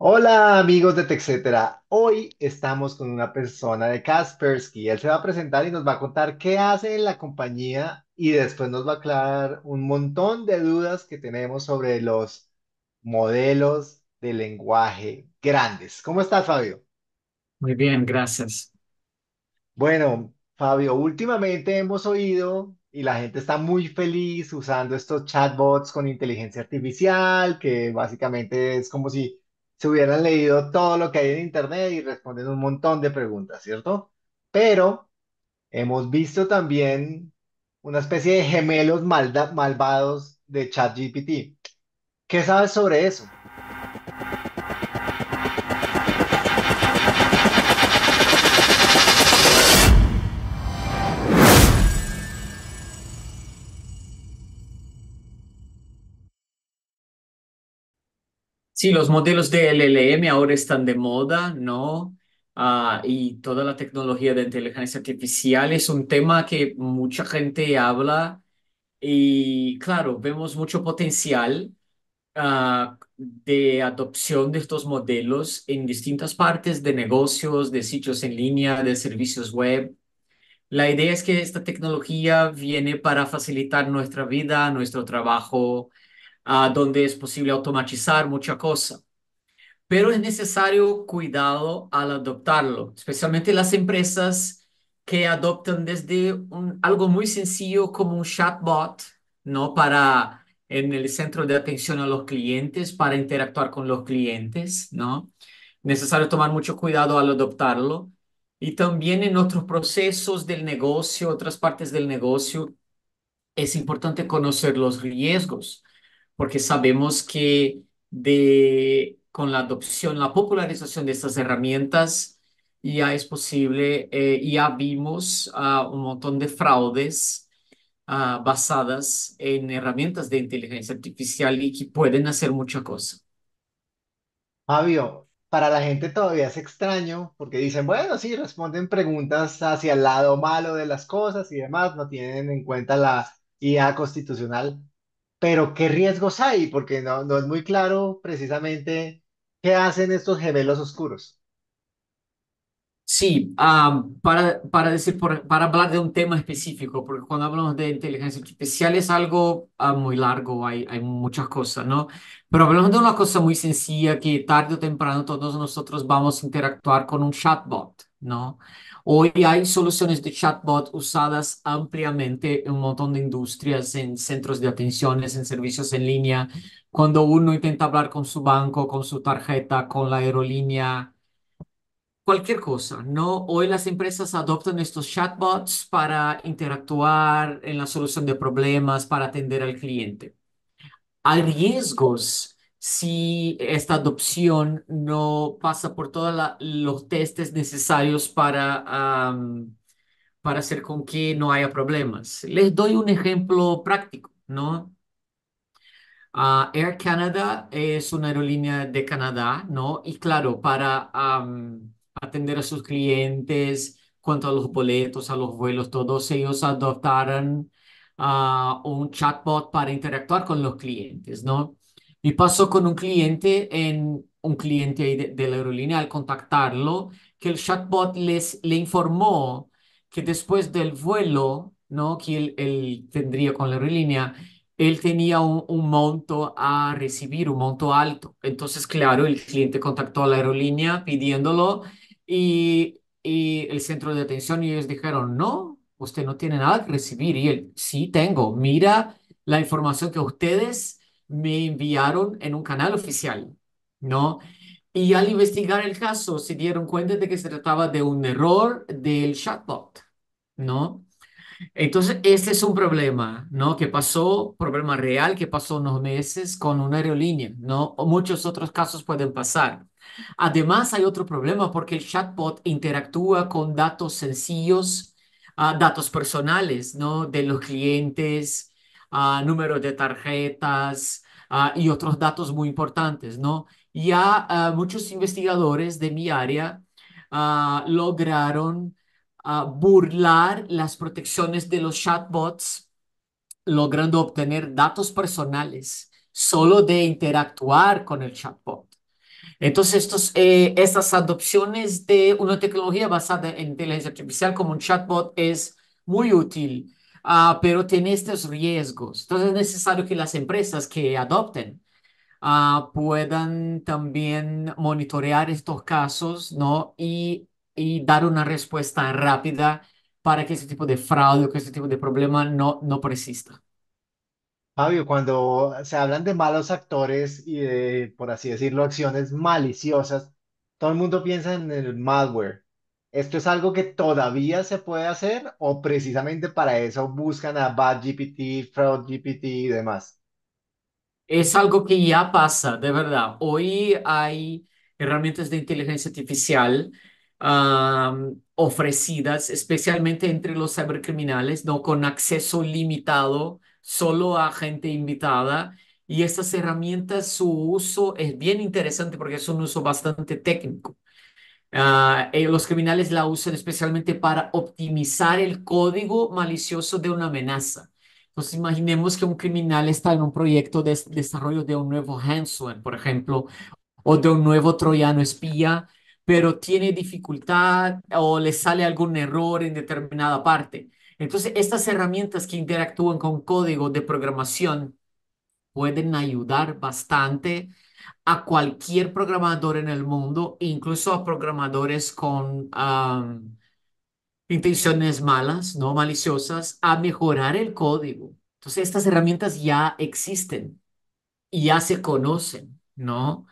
Hola amigos de TechCetera, hoy estamos con una persona de Kaspersky. Él se va a presentar y nos va a contar qué hace en la compañía y después nos va a aclarar un montón de dudas que tenemos sobre los modelos de lenguaje grandes. ¿Cómo estás, Fabio? Muy bien, gracias. Bueno, Fabio, últimamente hemos oído y la gente está muy feliz usando estos chatbots con inteligencia artificial, que básicamente es como si se hubieran leído todo lo que hay en Internet y responden un montón de preguntas, ¿cierto? Pero hemos visto también una especie de gemelos malvados de ChatGPT. ¿Qué sabes sobre eso? Sí, los modelos de LLM ahora están de moda, ¿no? Ah, y toda la tecnología de inteligencia artificial es un tema que mucha gente habla y claro, vemos mucho potencial ah, de adopción de estos modelos en distintas partes de negocios, de sitios en línea, de servicios web. La idea es que esta tecnología viene para facilitar nuestra vida, nuestro trabajo, Ah, donde es posible automatizar mucha cosa. Pero es necesario cuidado al adoptarlo, especialmente las empresas que adoptan desde algo muy sencillo como un chatbot, ¿no? Para en el centro de atención a los clientes, para interactuar con los clientes, ¿no? Necesario tomar mucho cuidado al adoptarlo y también en otros procesos del negocio, otras partes del negocio, es importante conocer los riesgos, porque sabemos que de, con la adopción, la popularización de estas herramientas, ya es posible, eh, ya vimos un montón de fraudes ah, basadas en herramientas de inteligencia artificial y que pueden hacer mucha cosa. Fabio, para la gente todavía es extraño porque dicen, bueno, sí, responden preguntas hacia el lado malo de las cosas y demás, no tienen en cuenta la IA constitucional, pero ¿qué riesgos hay? Porque no, no es muy claro precisamente qué hacen estos gemelos oscuros. Sí, ah, para, para, decir, para hablar de un tema específico, porque cuando hablamos de inteligencia artificial es algo ah, muy largo, hay, hay muchas cosas, ¿no? Pero hablamos de una cosa muy sencilla que tarde o temprano todos nosotros vamos a interactuar con un chatbot. ¿no? Hoy hay soluciones de chatbot usadas ampliamente en un montón de industrias, en centros de atenciones, en servicios en línea. Cuando uno intenta hablar con su banco, con su tarjeta, con la aerolínea, cualquier cosa, ¿no? Hoy las empresas adoptan estos chatbots para interactuar en la solución de problemas, para atender al cliente. Hay riesgos si esta adopción no pasa por todos los testes necesarios para, para hacer con que no haya problemas. Les doy un ejemplo práctico, ¿no? Ah, Air Canada es una aerolínea de Canadá, ¿no? Y claro, para atender a sus clientes, cuanto a los boletos, a los vuelos, todos ellos adoptaron ah, un chatbot para interactuar con los clientes, ¿no? Y pasó con un cliente, en, un cliente de, de la aerolínea al contactarlo, que el chatbot les, le informó que después del vuelo, ¿no? Que él, tendría con la aerolínea, él tenía un, monto a recibir, un monto alto. Entonces, claro, el cliente contactó a la aerolínea pidiéndolo y, y, el centro de atención y ellos dijeron, no, usted no tiene nada que recibir. Y él, sí tengo, mira la información que ustedes me enviaron en un canal oficial, ¿no? Y al investigar el caso se dieron cuenta de que se trataba de un error del chatbot, ¿no? Entonces, este es un problema, ¿no? Que pasó, problema real que pasó unos meses con una aerolínea, ¿no? muchos otros casos pueden pasar. Además, hay otro problema porque el chatbot interactúa con datos sencillos, ah, datos personales, ¿no? De los clientes, números número de tarjetas y otros datos muy importantes, ¿no? Ya muchos investigadores de mi área lograron burlar las protecciones de los chatbots, logrando obtener datos personales solo de interactuar con el chatbot. Entonces, estos, eh, estas adopciones de una tecnología basada en inteligencia artificial como un chatbot es muy útil Ah, pero tiene estos riesgos. Entonces es necesario que las empresas que adopten ah, puedan también monitorear estos casos, ¿no? Y, y dar una respuesta rápida para que este tipo de fraude o que este tipo de problema no, no persista. Fabio, cuando se hablan de malos actores y de, por así decirlo, acciones maliciosas, todo el mundo piensa en el malware, ¿Esto es algo que todavía se puede hacer o precisamente para eso buscan a BadGPT, FraudGPT y demás? Es algo que ya pasa, de verdad. Hoy hay herramientas de inteligencia artificial ofrecidas especialmente entre los cibercriminales, ¿no? con acceso limitado solo a gente invitada. Y estas herramientas, su uso es bien interesante porque es un uso bastante técnico. Ah, eh, los criminales la usan especialmente para optimizar el código malicioso de una amenaza. Entonces, imaginemos que un criminal está en un proyecto de desarrollo de un nuevo ransomware, por ejemplo, o de un nuevo troyano espía, pero tiene dificultad o le sale algún error en determinada parte. Entonces, estas herramientas que interactúan con código de programación pueden ayudar bastante a cualquier programador en el mundo, incluso a programadores con intenciones malas, no maliciosas, a mejorar el código. Entonces, estas herramientas ya existen y ya se conocen, ¿no?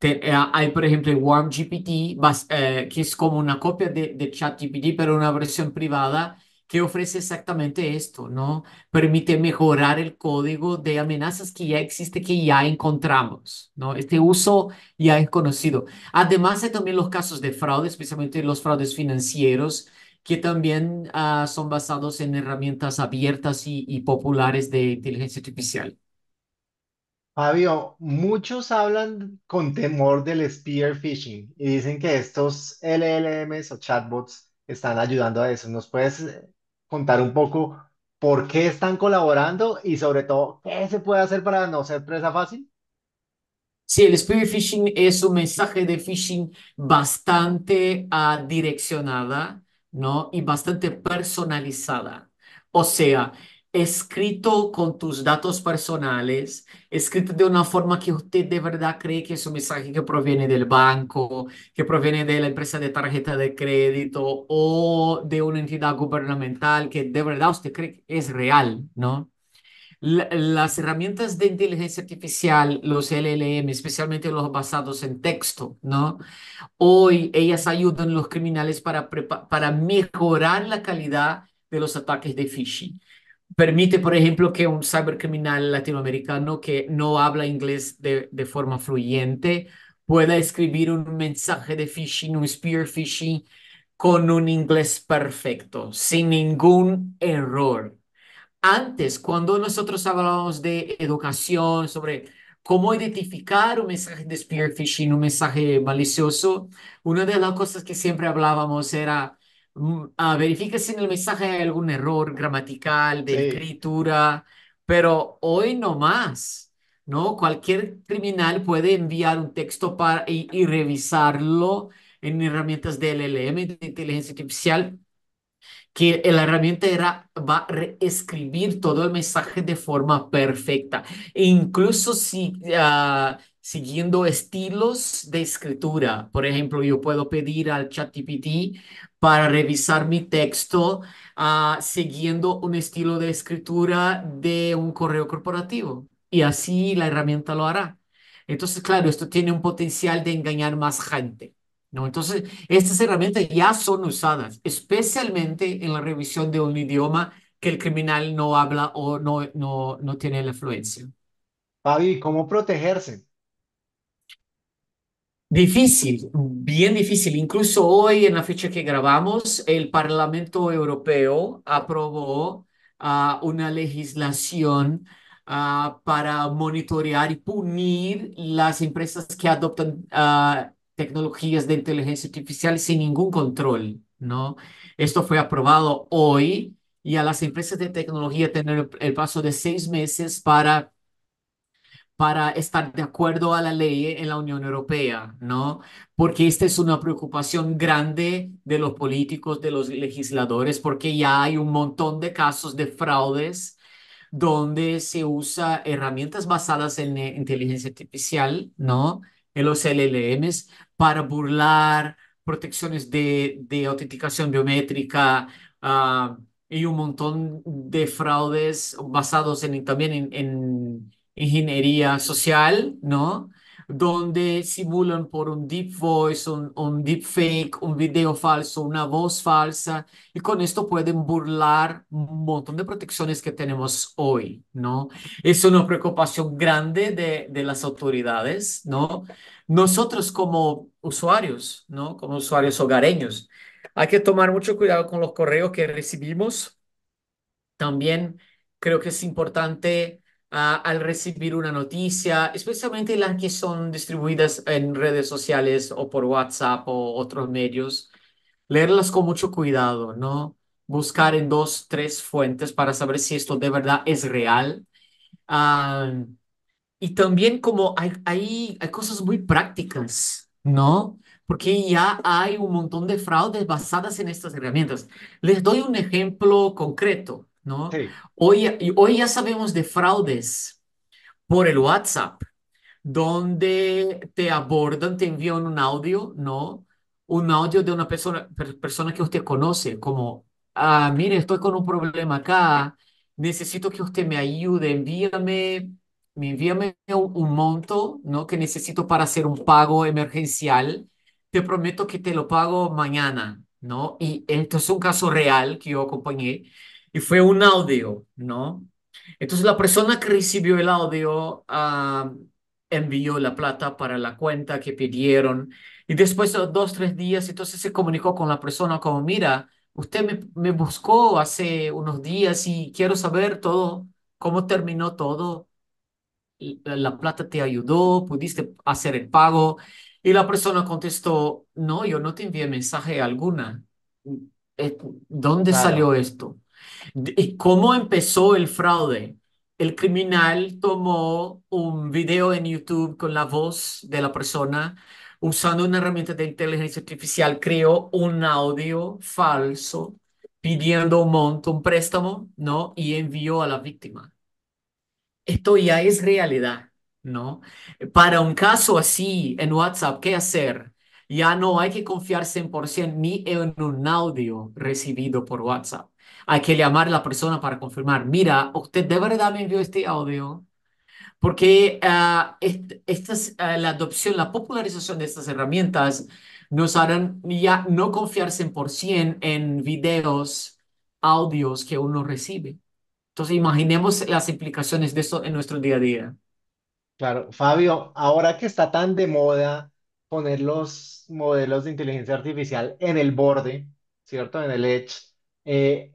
Eh, hay, por ejemplo, WarmGPT, GPT, eh, que es como una copia de, de ChatGPT, pero una versión privada ¿Qué ofrece exactamente esto, ¿no? Permite mejorar el código de amenazas que ya existe, que ya encontramos, ¿no? Este uso ya es conocido. Además, hay también los casos de fraude, especialmente los fraudes financieros, que también ah, son basados en herramientas abiertas y, y populares de inteligencia artificial. Fabio, muchos hablan con temor del spear phishing y dicen que estos LLMs o chatbots están ayudando a eso. ¿Nos puedes contar un poco por qué están colaborando y sobre todo qué se puede hacer para no ser presa fácil? Sí, el spear phishing es un mensaje de phishing bastante direccionada, ¿no? Y bastante personalizada. O sea, escrito con tus datos personales, escrito de una forma que usted de verdad cree que es un mensaje que proviene del banco, que proviene de la empresa de tarjeta de crédito o de una entidad gubernamental que de verdad usted cree que es real, ¿no? las herramientas de inteligencia artificial, los LLM, especialmente los basados en texto, ¿no? Hoy ellas ayudan a los criminales para, para mejorar la calidad de los ataques de phishing permite, por ejemplo, que un cibercriminal latinoamericano que no habla inglés de, de forma fluyente pueda escribir un mensaje de phishing, un spear phishing, con un inglés perfecto, sin ningún error. Antes, cuando nosotros hablábamos de educación, sobre cómo identificar un mensaje de spear phishing, un mensaje malicioso, una de las cosas que siempre hablábamos era uh, mm, ah, verifique si en el mensaje hay algún error gramatical, de escritura, pero hoy no más, ¿no? Cualquier criminal puede enviar un texto para, y, revisarlo en herramientas de LLM, de inteligencia artificial, que la herramienta era, va a reescribir todo el mensaje de forma perfecta, incluso si, ah, siguiendo estilos de escritura. Por ejemplo, yo puedo pedir al ChatGPT para revisar mi texto ah, siguiendo un estilo de escritura de un correo corporativo. Y así la herramienta lo hará. Entonces, claro, esto tiene un potencial de engañar más gente. ¿no? Entonces, estas herramientas ya son usadas, especialmente en la revisión de un idioma que el criminal no habla o no, no, no tiene la fluencia. Fabi, ¿cómo protegerse? Difícil, bien difícil. Incluso hoy, en la fecha que grabamos, el Parlamento Europeo aprobó ah, una legislación ah, para monitorear y punir las empresas que adoptan ah, tecnologías de inteligencia artificial sin ningún control, ¿no? Esto fue aprobado hoy y a las empresas de tecnología tener el paso de seis meses para para estar de acuerdo a la ley en la Unión Europea, ¿no? Porque esta es una preocupación grande de los políticos, de los legisladores, porque ya hay un montón de casos de fraudes donde se usa herramientas basadas en inteligencia artificial, ¿no? En los LLMs para burlar protecciones de, autenticación biométrica, ah, y un montón de fraudes basados en, también en ingeniería social, ¿no? Donde simulan por un deep voice, un, un deep fake, un video falso, una voz falsa, y con esto pueden burlar un montón de protecciones que tenemos hoy, ¿no? Es una preocupación grande de, de las autoridades, ¿no? Nosotros como usuarios, ¿no? Como usuarios hogareños, hay que tomar mucho cuidado con los correos que recibimos. También creo que es importante al recibir una noticia, especialmente las que son distribuidas en redes sociales o por WhatsApp o otros medios, leerlas con mucho cuidado, ¿no? Buscar en dos, tres fuentes para saber si esto de verdad es real. y también como hay, hay, hay cosas muy prácticas, ¿no? Porque ya hay un montón de fraudes basadas en estas herramientas. Les doy un ejemplo concreto. ¿no? Hoy, ya sabemos de fraudes por el WhatsApp, donde te abordan, te envían un audio, ¿no? Un audio de una persona, persona que usted conoce, como, ah, mire, estoy con un problema acá, necesito que usted me ayude, envíame, envíame un, monto, ¿no? Que necesito para hacer un pago emergencial, te prometo que te lo pago mañana, ¿no? Y esto es un caso real que yo acompañé y fue un audio, ¿no? Entonces la persona que recibió el audio ah, envió la plata para la cuenta que pidieron y después de dos, tres días, entonces se comunicó con la persona como, mira, usted me, me buscó hace unos días y quiero saber todo, cómo terminó todo. La plata te ayudó, pudiste hacer el pago. Y la persona contestó, no, yo no te envié mensaje alguna. Mm, eh, ¿Dónde salió esto? ¿Y ¿Cómo empezó el fraude? El criminal tomó un video en YouTube con la voz de la persona, usando una herramienta de inteligencia artificial, creó un audio falso pidiendo un monto, un préstamo, ¿no? Y envió a la víctima. Esto ya es realidad, ¿no? Para un caso así en WhatsApp, ¿qué hacer? Ya no hay que confiar 100% ni en un audio recibido por WhatsApp hay que llamar a la persona para confirmar, mira, usted de verdad me envió este audio, porque ah, ah, la adopción, la popularización de estas herramientas nos harán ya no confiar 100% en videos, audios que uno recibe. Entonces, imaginemos las implicaciones de esto en nuestro día a día. Claro, Fabio, ahora que está tan de moda poner los modelos de inteligencia artificial en el borde, ¿cierto? En el edge, eh,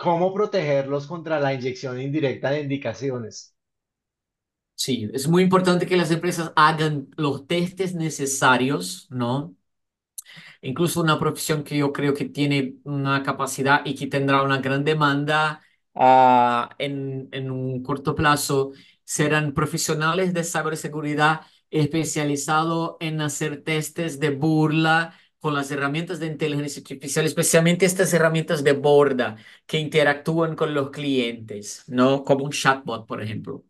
cómo protegerlos contra la inyección indirecta de indicaciones. Sí, es muy importante que las empresas hagan los testes necesarios, ¿no? Incluso una profesión que yo creo que tiene una capacidad y que tendrá una gran demanda ah, en, en un corto plazo serán profesionales de ciberseguridad especializados en hacer testes de burla con las herramientas de inteligencia artificial, especialmente estas herramientas de borda que interactúan con los clientes, ¿no? Como un chatbot, por ejemplo.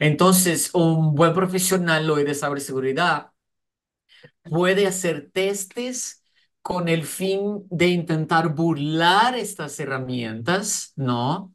Entonces, un buen profesional hoy de ciberseguridad puede hacer testes con el fin de intentar burlar estas herramientas, ¿no?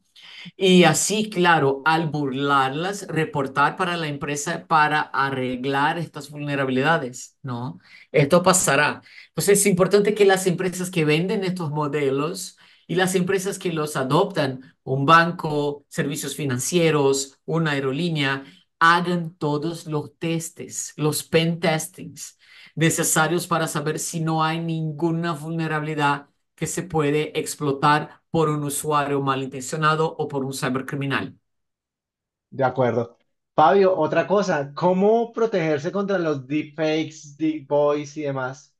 Y así, claro, al burlarlas, reportar para la empresa para arreglar estas vulnerabilidades, ¿no? Esto pasará es importante que las empresas que venden estos modelos y las empresas que los adoptan, un banco, servicios financieros, una aerolínea, hagan todos los testes, los pen testings necesarios para saber si no hay ninguna vulnerabilidad que se puede explotar por un usuario malintencionado o por un cibercriminal. De acuerdo. Fabio, otra cosa, ¿cómo protegerse contra los deepfakes, deep voice y demás?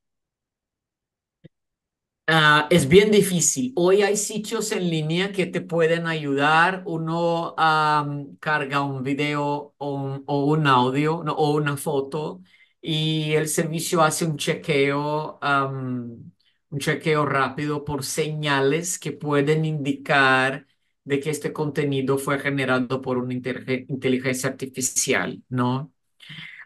Ah, es bien difícil. Hoy hay sitios en línea que te pueden ayudar. Uno carga un video o un, audio o una foto y el servicio hace un chequeo, un chequeo rápido por señales que pueden indicar de que este contenido fue generado por una inteligencia artificial, ¿no?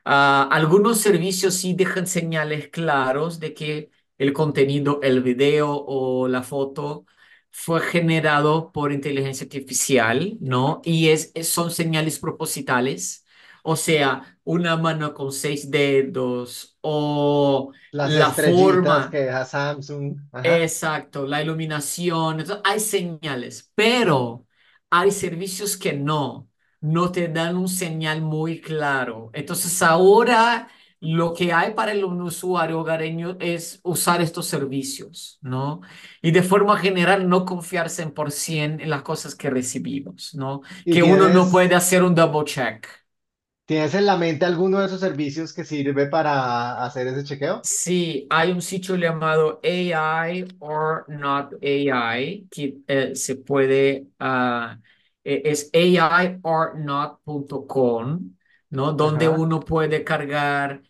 Ah, algunos servicios sí dejan señales claros de que el contenido, el video o la foto fue generado por inteligencia artificial, ¿no? Y es, son señales propositales, o sea, una mano con seis dedos o Las la forma que deja Samsung. Exacto, la iluminación, Entonces, hay señales, pero hay servicios que no, no te dan un señal muy claro. Entonces ahora lo que hay para el usuario hogareño es usar estos servicios, ¿no? Y de forma general no confiar 100% en las cosas que recibimos, ¿no? Que uno no puede hacer un double check. ¿Tienes en la mente alguno de esos servicios que sirve para hacer ese chequeo? Sí, hay un sitio llamado AI or Not AI que eh, se puede, uh, es AIornot.com, ¿no? Donde uno puede cargar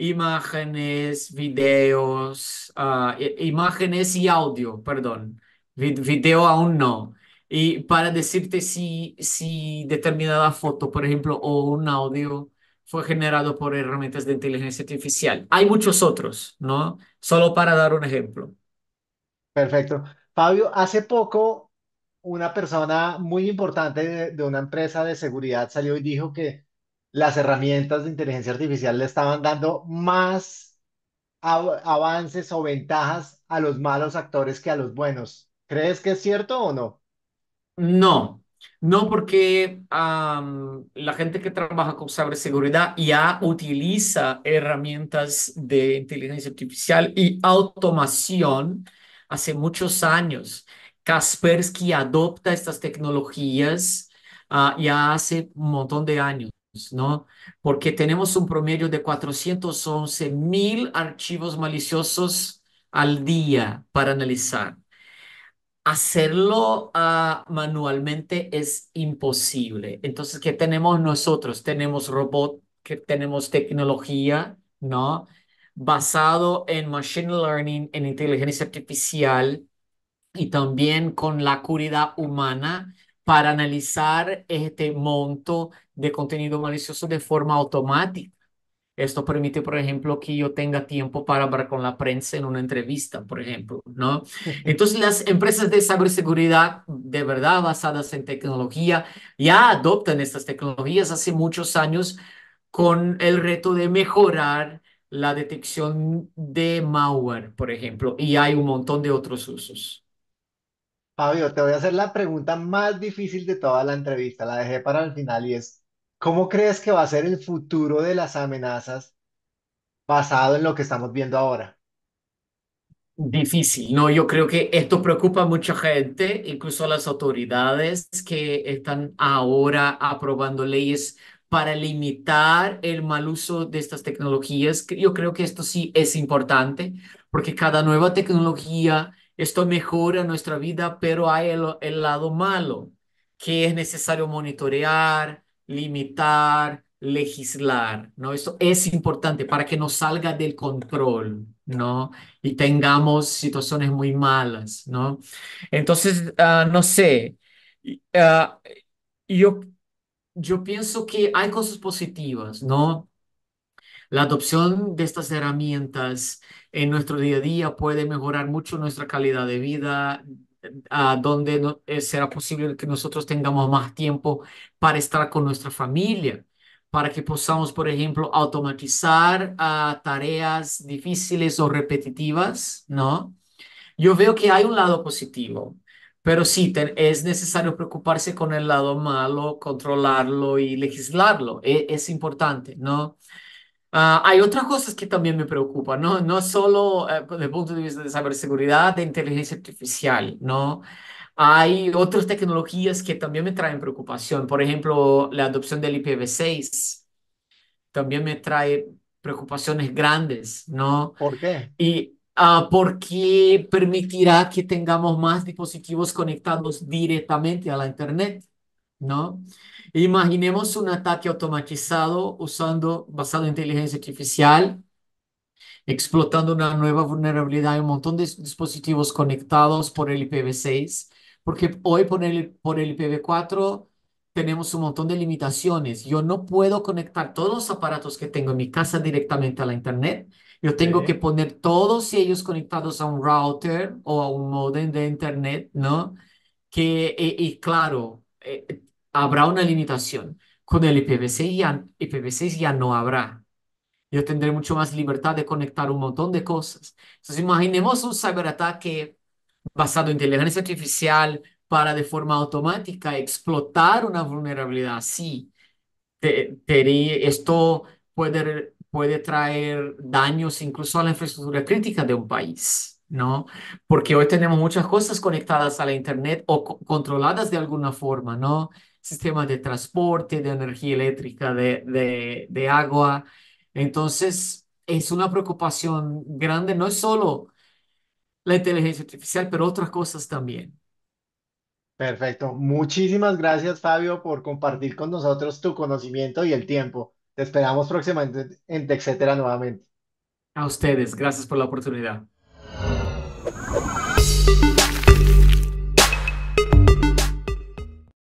imágenes, videos, ah, imágenes y audio, perdón. Video aún no. Y para decirte si, si determinada foto, por ejemplo, o un audio fue generado por herramientas de inteligencia artificial. Hay muchos otros, ¿no? Solo para dar un ejemplo. Perfecto. Fabio, hace poco una persona muy importante de una empresa de seguridad salió y dijo que las herramientas de inteligencia artificial le estaban dando más avances o ventajas a los malos actores que a los buenos. ¿Crees que es cierto o no? No, no porque la gente que trabaja con ciberseguridad ya utiliza herramientas de inteligencia artificial y automación hace muchos años. Kaspersky adopta estas tecnologías ah, ya hace un montón de años. Pues, ¿no? Porque tenemos un promedio de 411 mil archivos maliciosos al día para analizar. Hacerlo ah, manualmente es imposible. Entonces, ¿qué tenemos nosotros? Tenemos robot, que tenemos tecnología, ¿no? Basado en machine learning, en inteligencia artificial y también con la curidad humana para analizar este monto de contenido malicioso de forma automática. Esto permite, por ejemplo, que yo tenga tiempo para hablar con la prensa en una entrevista, por ejemplo, ¿no? Entonces, las empresas de ciberseguridad de verdad basadas en tecnología ya adoptan estas tecnologías hace muchos años con el reto de mejorar la detección de malware, por ejemplo, y hay un montón de otros usos. Fabio, te voy a hacer la pregunta más difícil de toda la entrevista, la dejé para el final y es, ¿cómo crees que va a ser el futuro de las amenazas basado en lo que estamos viendo ahora? Difícil, ¿no? Yo creo que esto preocupa a mucha gente, incluso a las autoridades que están ahora aprobando leyes para limitar el mal uso de estas tecnologías. Yo creo que esto sí es importante porque cada nueva tecnología esto mejora nuestra vida, pero hay el, lado malo, que es necesario monitorear, limitar, legislar, ¿no? Esto es importante para que no salga del control, ¿no? Y tengamos situaciones muy malas, ¿no? Entonces, ah, no sé, ah, yo, yo pienso que hay cosas positivas, ¿no? La adopción de estas herramientas en nuestro día a día puede mejorar mucho nuestra calidad de vida, a donde eh, será posible que nosotros tengamos más tiempo para estar con nuestra familia, para que podamos, por ejemplo, automatizar ah, tareas difíciles o repetitivas, ¿no? Yo veo que hay un lado positivo, pero sí, es necesario preocuparse con el lado malo, controlarlo y legislarlo. E, es importante, ¿no? Ah, hay otras cosas que también me preocupan, no, no solo eh, pues, desde el punto de vista de ciberseguridad, de inteligencia artificial, ¿no? Hay otras tecnologías que también me traen preocupación. Por ejemplo, la adopción del IPv6 también me trae preocupaciones grandes, ¿no? ¿Por qué? Y ah, porque permitirá que tengamos más dispositivos conectados directamente a la Internet, ¿no? Imaginemos un ataque automatizado usando, basado en inteligencia artificial, explotando una nueva vulnerabilidad en un montón de dispositivos conectados por el IPv6, porque hoy por el, por el IPv4 tenemos un montón de limitaciones. Yo no puedo conectar todos los aparatos que tengo en mi casa directamente a la Internet. Yo tengo que poner todos ellos conectados a un router o a un modem de Internet, ¿no? Que, eh, y, claro, eh, habrá una limitación. Con el IPv6 e ya, IPv6 e ya no habrá. Yo tendré mucho más libertad de conectar un montón de cosas. Entonces, imaginemos un ciberataque basado en inteligencia artificial para de forma automática explotar una vulnerabilidad. así. esto puede, puede traer daños incluso a la infraestructura crítica de un país, ¿no? Porque hoy tenemos muchas cosas conectadas a la Internet o controladas de alguna forma, ¿no? sistema de transporte, de energía eléctrica, de, agua. Entonces, es una preocupación grande, no es solo la inteligencia artificial, pero otras cosas también. Perfecto. Muchísimas gracias, Fabio, por compartir con nosotros tu conocimiento y el tiempo. Te esperamos próximamente en Texetera nuevamente. A ustedes, gracias por la oportunidad.